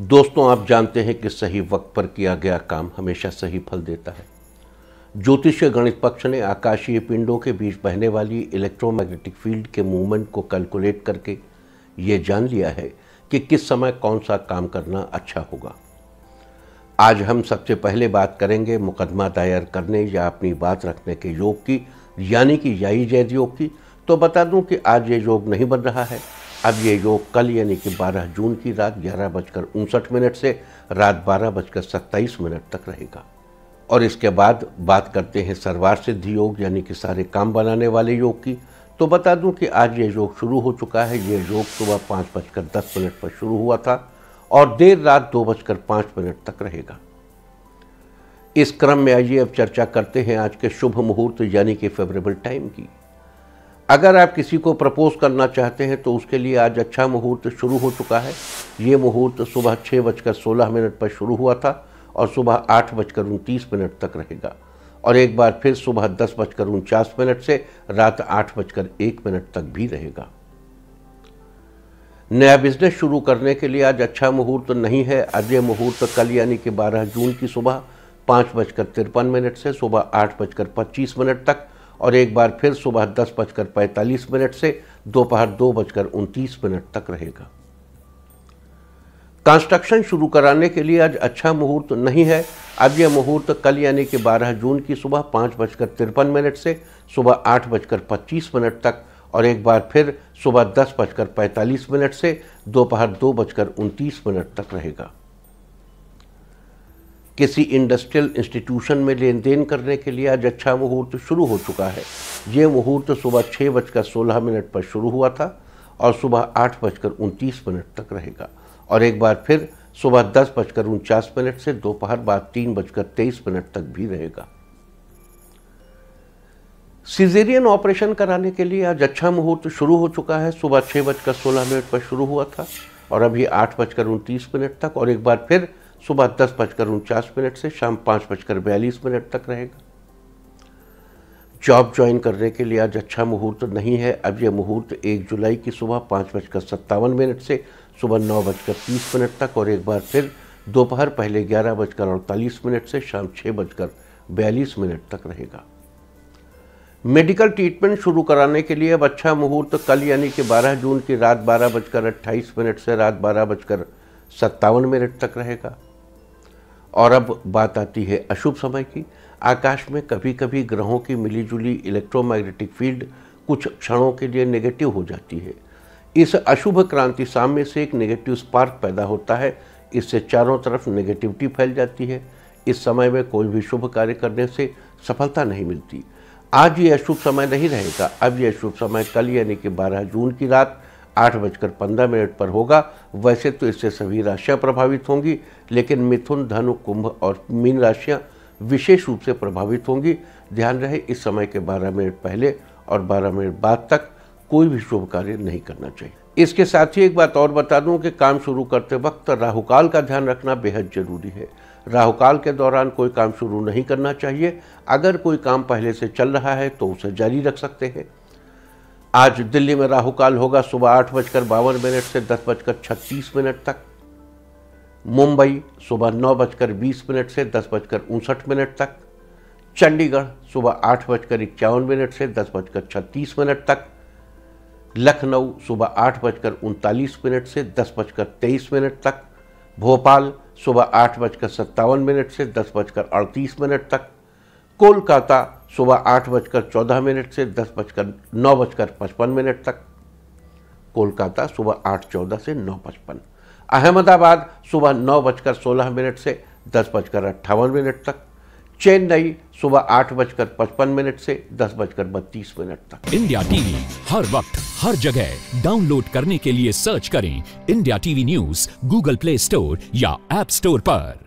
दोस्तों आप जानते हैं कि सही वक्त पर किया गया काम हमेशा सही फल देता है ज्योतिष गणित पक्ष ने आकाशीय पिंडों के बीच बहने वाली इलेक्ट्रोमैग्नेटिक फील्ड के मूवमेंट को कैलकुलेट करके ये जान लिया है कि किस समय कौन सा काम करना अच्छा होगा आज हम सबसे पहले बात करेंगे मुकदमा दायर करने या अपनी बात रखने के योग की यानी कि याई जैद योग की तो बता दूं कि आज ये योग नहीं बन रहा है अब ये योग कल यानी कि 12 जून की रात ग्यारह बजकर उनसठ मिनट से रात बारह बजकर सत्ताईस मिनट तक रहेगा और इसके बाद बात करते हैं सर्वार सिद्धि योग यानी कि सारे काम बनाने वाले योग की तो बता दूं कि आज ये योग शुरू हो चुका है ये योग सुबह पाँच बजकर दस मिनट पर शुरू हुआ था और देर रात दो बजकर पाँच मिनट तक रहेगा इस क्रम में आइए अब चर्चा करते हैं आज के शुभ मुहूर्त यानी कि फेवरेबल टाइम की अगर आप किसी को प्रपोज करना चाहते हैं तो उसके लिए आज अच्छा मुहूर्त शुरू हो चुका है ये मुहूर्त सुबह छः बजकर सोलह मिनट पर शुरू हुआ था और सुबह आठ बजकर उनतीस मिनट तक रहेगा और एक बार फिर सुबह दस बजकर उनचास मिनट से रात आठ बजकर एक मिनट तक भी रहेगा नया बिजनेस शुरू करने के लिए आज अच्छा मुहूर्त नहीं है अजय मुहूर्त कल यानी कि 12 जून की सुबह पाँच बजकर तिरपन मिनट से सुबह आठ बजकर पच्चीस मिनट तक और एक बार फिर सुबह दस बजकर पैंतालीस मिनट से दोपहर दो, बजकर उनतीस मिनट तक रहेगा कंस्ट्रक्शन शुरू कराने के लिए आज अच्छा मुहूर्त नहीं है अब यह मुहूर्त कल यानी कि 12 जून की सुबह पाँच बजकर तिरपन मिनट से सुबह आठ बजकर पच्चीस मिनट तक और एक बार फिर सुबह दस बजकर पैंतालीस मिनट से दोपहर दो बजकर उनतीस मिनट तक रहेगा किसी इंडस्ट्रियल इंस्टीट्यूशन में लेन देन करने के लिए आज अच्छा मुहूर्त शुरू हो चुका है ये मुहूर्त सुबह छः बजकर सोलह मिनट पर शुरू हुआ था और सुबह आठ बजकर उनतीस मिनट तक रहेगा और एक बार फिर सुबह दस बजकर उनचास मिनट से दोपहर बाद तीन बजकर तेईस मिनट तक भी रहेगा सिजेरियन ऑपरेशन कराने के लिए आज अच्छा मुहूर्त शुरू हो चुका है सुबह छः बजकर सोलह मिनट पर शुरू हुआ था और अभी आठ बजकर उनतीस मिनट तक और एक बार फिर सुबह दस बजकर उनचास मिनट से शाम पाँच बजकर बयालीस मिनट तक रहेगा जॉब ज्वाइन करने के लिए आज अच्छा मुहूर्त नहीं है अब यह मुहूर्त एक जुलाई की सुबह पाँच बजकर सत्तावन मिनट से सुबह नौ बजकर तीस मिनट तक और एक बार फिर दोपहर पहले ग्यारह बजकर अड़तालीस मिनट से शाम छः बजकर बयालीस मिनट तक रहेगा मेडिकल ट्रीटमेंट शुरू कराने के लिए अब अच्छा मुहूर्त तो कल यानी कि 12 जून की रात बारह बजकर अट्ठाईस मिनट से रात बारह बजकर सत्तावन मिनट तक रहेगा और अब बात आती है अशुभ समय की आकाश में कभी कभी ग्रहों की मिलीजुली इलेक्ट्रोमैग्नेटिक फील्ड कुछ क्षणों के लिए नेगेटिव हो जाती है इस अशुभ क्रांति सामने से एक नेगेटिव स्पार्क पैदा होता है इससे चारों तरफ नेगेटिविटी फैल जाती है इस समय में कोई भी शुभ कार्य करने से सफलता नहीं मिलती आज ये अशुभ समय नहीं रहेगा अब ये अशुभ समय कल यानी कि 12 जून की रात आठ बजकर पंद्रह मिनट पर होगा वैसे तो इससे सभी राशियां प्रभावित होंगी लेकिन मिथुन धनु कुंभ और मीन राशियां विशेष रूप से प्रभावित होंगी ध्यान रहे इस समय के 12 मिनट पहले और 12 मिनट बाद तक कोई भी शुभ कार्य नहीं करना चाहिए इसके साथ ही एक बात और बता दूं कि काम शुरू करते वक्त राहुकाल का ध्यान रखना बेहद जरूरी है राहुकाल के दौरान कोई काम शुरू नहीं करना चाहिए अगर कोई काम पहले से चल रहा है तो उसे जारी रख सकते हैं आज दिल्ली में राहुकाल होगा सुबह आठ बजकर बावन मिनट से दस बजकर छत्तीस मिनट तक मुंबई सुबह नौ बजकर बीस मिनट से दस बजकर उनसठ मिनट तक चंडीगढ़ सुबह आठ बजकर इक्यावन मिनट से दस बजकर छत्तीस मिनट तक लखनऊ सुबह आठ बजकर उनतालीस मिनट से दस बजकर तेईस मिनट तक भोपाल सुबह आठ बजकर सत्तावन मिनट से दस बजकर अड़तीस मिनट तक कोलकाता सुबह आठ बजकर चौदह मिनट से दस बजकर नौ बजकर पचपन मिनट तक कोलकाता सुबह आठ चौदह से नौ पचपन अहमदाबाद सुबह नौ बजकर सोलह मिनट से दस बजकर अट्ठावन मिनट तक चेन्नई सुबह आठ बजकर पचपन मिनट से दस बजकर बत्तीस मिनट तक इंडिया टीवी हर वक्त हर जगह डाउनलोड करने के लिए सर्च करें India TV news Google Play Store या एप स्टोर पर